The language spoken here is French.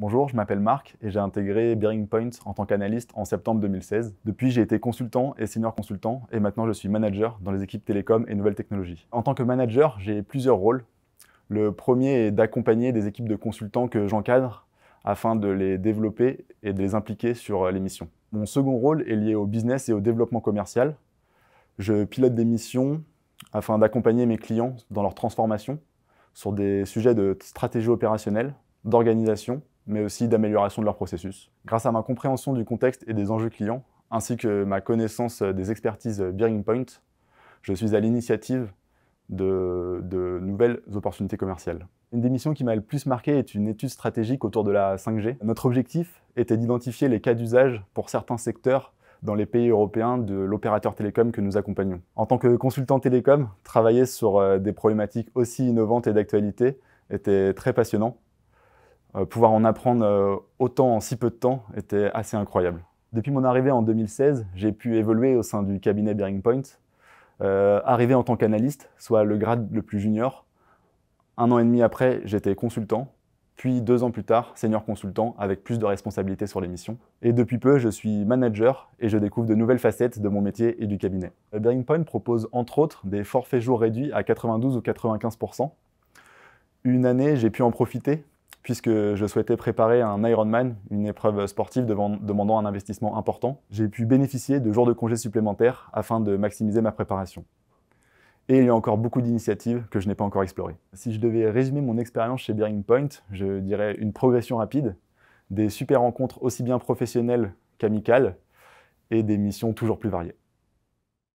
Bonjour, je m'appelle Marc et j'ai intégré Bearing Point en tant qu'analyste en septembre 2016. Depuis, j'ai été consultant et senior consultant et maintenant je suis manager dans les équipes télécom et nouvelles technologies. En tant que manager, j'ai plusieurs rôles. Le premier est d'accompagner des équipes de consultants que j'encadre afin de les développer et de les impliquer sur les missions. Mon second rôle est lié au business et au développement commercial. Je pilote des missions afin d'accompagner mes clients dans leur transformation sur des sujets de stratégie opérationnelle, d'organisation mais aussi d'amélioration de leur processus. Grâce à ma compréhension du contexte et des enjeux clients, ainsi que ma connaissance euh, des expertises euh, Bearing Point, je suis à l'initiative de, de, nouvelles opportunités commerciales. Une des missions qui m'a le plus marqué est une étude stratégique autour de la 5G. Notre objectif était d'identifier les cas d'usage pour certains secteurs dans les pays européens de l'opérateur télécom que nous accompagnons. En tant que consultant télécom, travailler sur euh, des problématiques aussi innovantes et d'actualité était très passionnant euh, pouvoir en apprendre euh, autant en si peu de temps était assez incroyable. Depuis mon arrivée en 2016, j'ai pu évoluer au sein du cabinet Bearing Point, euh, en tant qu'analyste, soit le grade le plus junior. Un an et demi après, j'étais consultant, puis deux ans plus tard, senior consultant avec plus de responsabilités sur les missions. Et depuis peu, je suis manager et je découvre de nouvelles facettes de mon métier et du cabinet. Bearing Point propose entre autres des forfaits jours réduits à 92 ou 95 une année, j'ai pu en profiter puisque je souhaitais préparer un Ironman, une épreuve sportive demandant un investissement important. J'ai pu bénéficier de jours de congés supplémentaires afin de maximiser ma préparation. Et il y a encore beaucoup d'initiatives que je n'ai pas encore explorées. Si je devais résumer mon expérience chez Bearing Point, je dirais une progression rapide, des super rencontres aussi bien professionnelles qu'amicales, et des missions toujours plus variées.